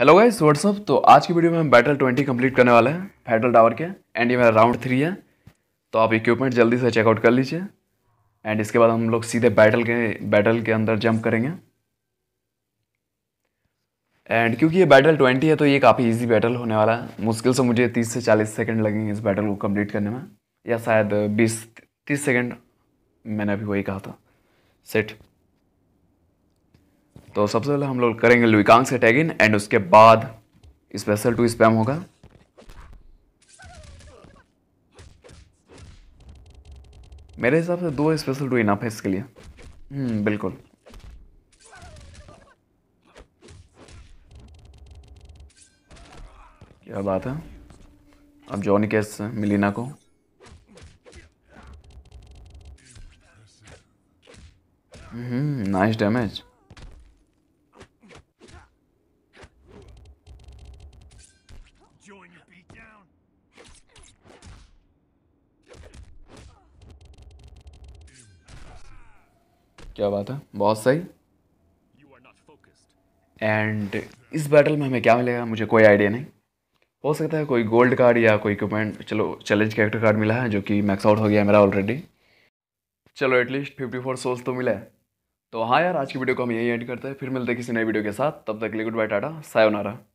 Hello guys what's up तो आज की वीडियो में हम बैटल ट्वेंटी कंप्लीट करने वाले हैं फेडरल टावर के एंड ये मेरा राउंड थ्री है तो आप इक्विपमेंट जल्दी से चेकआउट कर लीजिए एंड इसके बाद हम लोग सीधे बैटल के बैटल के अंदर जंप करेंगे एंड क्योंकि ये बैटल ट्वेंटी है तो ये काफ़ी ईजी बैटल होने वाला है मुश्किल से मुझे तीस से चालीस सेकेंड लगेंगे इस बैटल को कम्प्लीट करने में या शायद बीस तीस सेकेंड मैंने अभी वही कहा था सेट तो सबसे पहले हम लोग करेंगे लुकांग से टैग इन एंड उसके बाद स्पेशल टू स्पैम होगा मेरे हिसाब से दो स्पेशल टू इनाफ है इसके लिए हम्म, बिल्कुल क्या बात है अब जॉनी केस मिलीना को nice hmm, damage join your down. क्या बात है बहुत सही एंड इस बैटल में हमें क्या मिलेगा मुझे कोई आइडिया नहीं हो सकता है कोई गोल्ड कार्ड या कोई इक्विपमेंट चलो चैलेंज कैरेक्टर कार्ड मिला है जो कि मैक्स आउट हो गया मेरा ऑलरेडी चलो एटलीस्ट फिफ्टी फोर सोल्स तो मिला है तो हाँ यार आज की वीडियो को हम यही एंड करते हैं फिर मिलते हैं किसी नए वीडियो के साथ तब तक के लिए गुड बाय टाटा सायोनारा